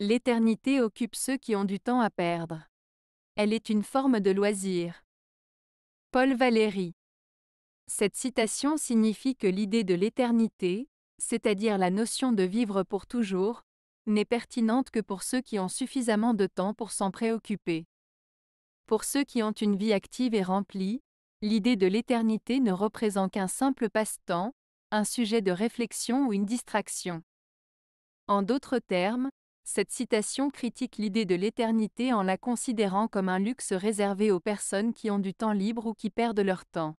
L'éternité occupe ceux qui ont du temps à perdre. Elle est une forme de loisir. Paul Valéry. Cette citation signifie que l'idée de l'éternité, c'est-à-dire la notion de vivre pour toujours, n'est pertinente que pour ceux qui ont suffisamment de temps pour s'en préoccuper. Pour ceux qui ont une vie active et remplie, l'idée de l'éternité ne représente qu'un simple passe-temps, un sujet de réflexion ou une distraction. En d'autres termes, cette citation critique l'idée de l'éternité en la considérant comme un luxe réservé aux personnes qui ont du temps libre ou qui perdent leur temps.